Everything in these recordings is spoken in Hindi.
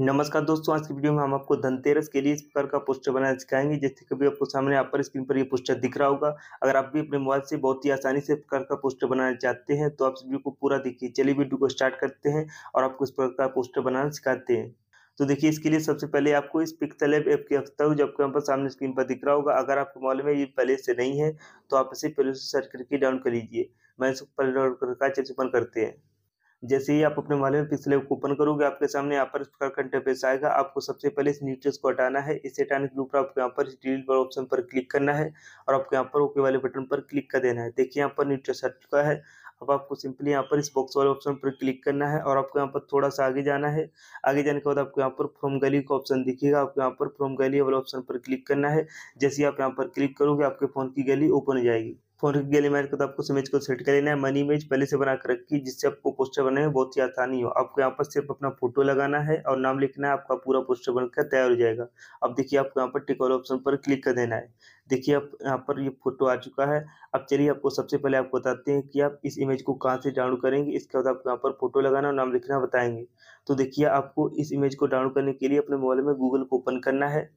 नमस्कार दोस्तों आज की वीडियो में हम आपको धनतेरस के लिए इस प्रकार का पोस्टर बनाना सिखाएंगे जैसे कि आपको सामने आप पर स्क्रीन पर ये पोस्टर दिख रहा होगा अगर आप भी अपने मोबाइल से बहुत ही आसानी से प्रकार का पोस्टर बनाना चाहते हैं तो आप वीडियो को पूरा देखिए चलिए वीडियो को स्टार्ट करते हैं और आपको इस प्रकार का पोस्टर बनाना सिखाते हैं तो देखिए इसके लिए सबसे पहले आपको इस पिक्सल एप ऐप की आवश्यकता हो जो आपको यहाँ पर सामने स्क्रीन पर दिख रहा होगा अगर आपके मोबाइल में ये पहले से नहीं है तो आप इसे पहले से सर्च करके डाउन कर लीजिए मैं इसको पहले डाउन करके चलिए ओपन करते हैं जैसे ही आप अपने में पिक्सल को ओपन करोगे आपके सामने यहाँ पर इस प्रकार का इंटरफेस आएगा आपको सबसे पहले इस न्यूट्रस को हटाना है इसे हटाने के ऊपर आपको यहाँ पर डिलीट वाले ऑप्शन पर क्लिक करना है और आपको यहाँ पर ओके वाले बटन पर क्लिक कर देना है देखिए यहाँ पर न्यूट्रेस हट चुका है अब आपको सिंपली यहाँ पर इस बॉक्स वाले ऑप्शन पर क्लिक करना है और आपको यहाँ पर थोड़ा सा आगे जाना है आगे जाने के बाद आपको यहाँ पर फ्रॉम गली का ऑप्शन दिखेगा आपको यहाँ पर फ्रॉम गली वाले ऑप्शन पर क्लिक करना है जैसे ही आप यहाँ पर क्लिक करोगे आपके फ़ोन की गली ओपन हो जाएगी हॉरिजॉन्टल इमेज मैंने तो आपको इमेज को सेट कर लेना है मनी इमेज पहले से बना कर रखी जिससे आपको पोस्टर बनाने में बहुत ही आसानी हो आपको यहाँ पर सिर्फ अपना फोटो लगाना है और नाम लिखना है आपका पूरा पोस्टर बनकर तैयार हो जाएगा अब देखिए आपको यहाँ पर टिकॉल ऑप्शन पर क्लिक कर देना है देखिए आप यहाँ पर ये फोटो आ चुका है अब चलिए आपको सबसे पहले आपको बताते हैं कि आप इस इमेज को कहाँ से डाउनलोड करेंगे इसके बाद आपको यहाँ पर फोटो लगाना और नाम लिखना बताएंगे तो देखिए आपको इस इमेज को डाउनलोड करने के लिए अपने मोबाइल में गूगल को ओपन करना है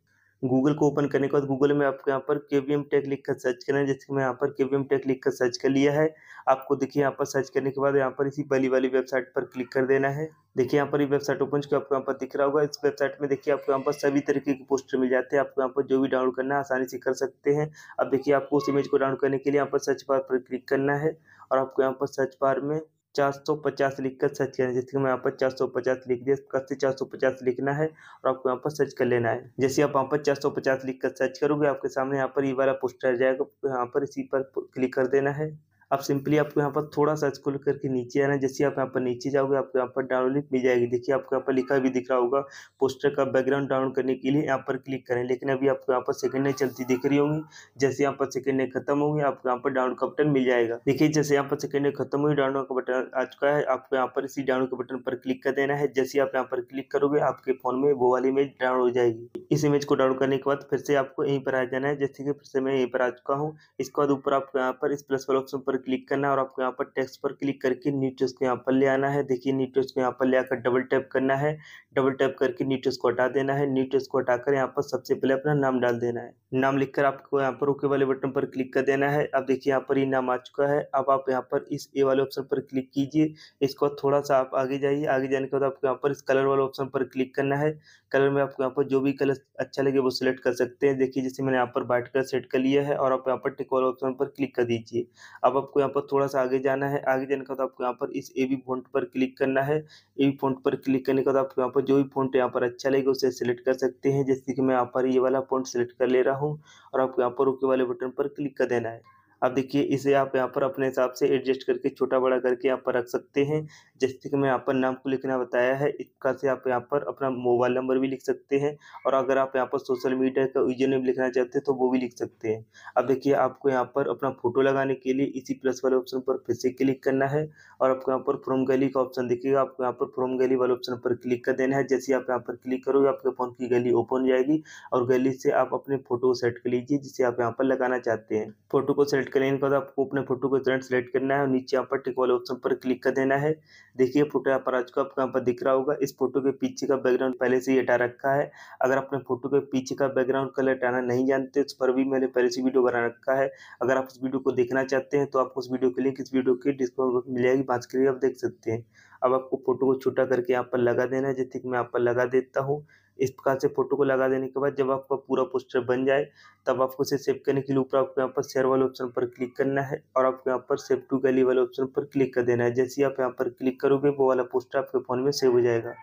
गूगल को ओपन करने के बाद गूगल में आपको यहाँ पर के वी एम टेक लिख कर सर्च करना है जैसे मैं यहाँ पर के वी एम टेक लिख कर सर्च कर लिया है आपको देखिए यहाँ पर सर्च करने के बाद यहाँ पर इसी पहली वाली वेबसाइट पर क्लिक कर देना है देखिए यहाँ पर ये वेबसाइट ओपन चुकी आपको यहाँ पर दिख रहा होगा इस वेबसाइट में देखिए आपको यहाँ पर सभी तरीके के पोस्टर मिल जाते हैं आपको यहाँ पर जो भी डाउनलोड करना है आसानी से कर सकते हैं अब देखिए आपको उस इमेज को डाउनलोड करने के लिए यहाँ पर सर्च बार पर क्लिक करना है और आपको यहाँ पर सर्च बार में चार सौ पचास सर्च करना है जैसे कि मैं यहाँ पर चार सौ पचास लिख दिया कब से चार सौ पचास लिखना है और आपको यहाँ पर सर्च कर लेना है जैसे आप यहाँ पर चार सौ पचास लिख कर सर्च करोगे आपके सामने यहाँ पर ये वाला पोस्टर आ जाएगा यहाँ पर इसी पर क्लिक कर देना है आप सिंपली आपको यहाँ पर थोड़ा सा स्कूल करके नीचे आना जैसे आप यहाँ पर नीचे जाओगे आपको यहाँ पर डाउनलोड लिंक मिल जाएगी देखिए आपको यहाँ पर लिखा भी दिख रहा होगा पोस्टर का बैकग्राउंड डाउनलोड करने के लिए यहाँ पर क्लिक करें लेकिन अभी आपको यहाँ पर सेकंड नहीं चलती दिख रही होंगी जैसे यहाँ पर सेकंड नहीं खत्म होगी आपको यहाँ पर डाउनलोड का बटन मिल जाएगा देखिए जैसे यहाँ पर सेकंड नहीं खत्म हुई डाउनलोड का बटन आ चुका है आपको यहाँ पर इसी डाउनलोड के बटन पर क्लिक कर देना है जैसे आप यहाँ पर क्लिक करोगे आपके फोन में वो वाली इमेज डाउनलोड हो जाएगी इस इमेज को डाउनलोड करने के बाद फिर से आपको यहीं पर आ जाना है जैसे कि फिर से मैं यहीं पर आ चुका हूँ इसके बाद ऊपर आपको यहाँ पर इस प्लस वाले ऑप्शन पर क्लिक करना है और आपको यहाँ पर टेक्स्ट पर क्लिक करके न्यूट्रस को यहाँ पर ले आना है देखिए न्यूट्रस को यहाँ पर ले आकर डबल टैप करना है डबल टैप करके न्यूट्रस को हटा देना है न्यूट्रस को हटाकर यहाँ पर सबसे पहले अपना नाम डाल देना है नाम लिखकर आपको यहाँ पर ओके वाले बटन पर क्लिक कर देना है अब देखिए यहाँ पर ये नाम आ चुका है अब आप यहाँ पर इस ए वाले ऑप्शन पर क्लिक कीजिए इसको थोड़ा सा आप आगे जाइए आगे जाने के बाद आपको यहाँ पर इस कलर वाले ऑप्शन पर क्लिक करना है कलर में आपको यहाँ पर जो भी कलर अच्छा लगे वो सिलेक्ट कर सकते हैं देखिए जैसे मैंने यहाँ पर व्हाइट कलर सेट कर लिया है और आप यहाँ पर टिक वाले ऑप्शन पर क्लिक कर दीजिए अब आप आपको यहाँ पर थोड़ा सा आगे जाना है आगे जाने के बाद तो आपको यहाँ पर इस ए बी फोन पर क्लिक करना है ए बी फोन पर क्लिक करने के बाद तो आपको यहाँ पर जो भी फोन यहाँ पर अच्छा लगेगा उसे सिलेक्ट कर सकते हैं जैसे कि मैं यहाँ पर ये वाला फोन सेलेक्ट कर ले रहा हूँ और आपको यहाँ पर ओके वाले बटन पर क्लिक कर देना है अब देखिए इसे आप यहाँ पर अपने हिसाब से एडजस्ट करके छोटा बड़ा करके यहाँ पर रख सकते हैं जैसे कि मैं यहाँ पर नाम को लिखना बताया है इसका से आप यहाँ पर अपना मोबाइल नंबर भी लिख सकते हैं और अगर आप यहाँ पर सोशल मीडिया का यूजर नेम लिखना चाहते हैं तो वो भी लिख सकते हैं अब देखिए आपको यहाँ पर अपना फोटो लगाने के लिए इसी प्लस वाले ऑप्शन पर फिर से क्लिक करना है और आपको यहाँ पर फ्रोम गली का ऑप्शन देखिएगा आपको यहाँ पर फ्रोम गली वाले ऑप्शन पर क्लिक कर देना है जैसे आप यहाँ पर क्लिक करोगे आपके फ़ोन की गली ओपन हो जाएगी और गली से आप अपने फोटो को सेट कर लीजिए जिसे आप यहाँ पर लगाना चाहते हैं फोटो को सेलेक्ट सेलेक्ट करें इनके बाद आपको अपने फोटो को तुरंत सेलेक्ट करना है और नीचे यहाँ पर टिक वाले ऑप्शन पर क्लिक कर देना है देखिए फोटो यहाँ पर आ चुका आपको यहाँ पर दिख रहा होगा इस फोटो के पीछे का बैकग्राउंड पहले से ही हटा रखा है अगर अपने फोटो के पीछे का बैकग्राउंड कलर हटाना नहीं जानते उस पर भी मैंने पहले से वीडियो बना रखा है अगर आप उस वीडियो को देखना चाहते हैं तो आपको उस वीडियो के लिए इस वीडियो की डिस्क्रिप्शन बॉक्स मिल जाएगी बात के लिए आप देख सकते हैं अब आपको फोटो को छोटा करके यहाँ पर लगा देना है जैसे कि मैं यहाँ पर लगा देता हूँ इस प्रकार से फोटो को लगा देने के बाद जब आपका पूरा पोस्टर बन जाए तब आपको इसे सेव करने के लिए ऊपर आपको यहाँ पर शेयर वाले ऑप्शन पर क्लिक करना है और आपको यहाँ पर सेव टू गैली वाले ऑप्शन पर क्लिक कर देना है जैसे ही आप यहाँ पर क्लिक करोगे वो वाला पोस्टर आपके फ़ोन में सेव हो जाएगा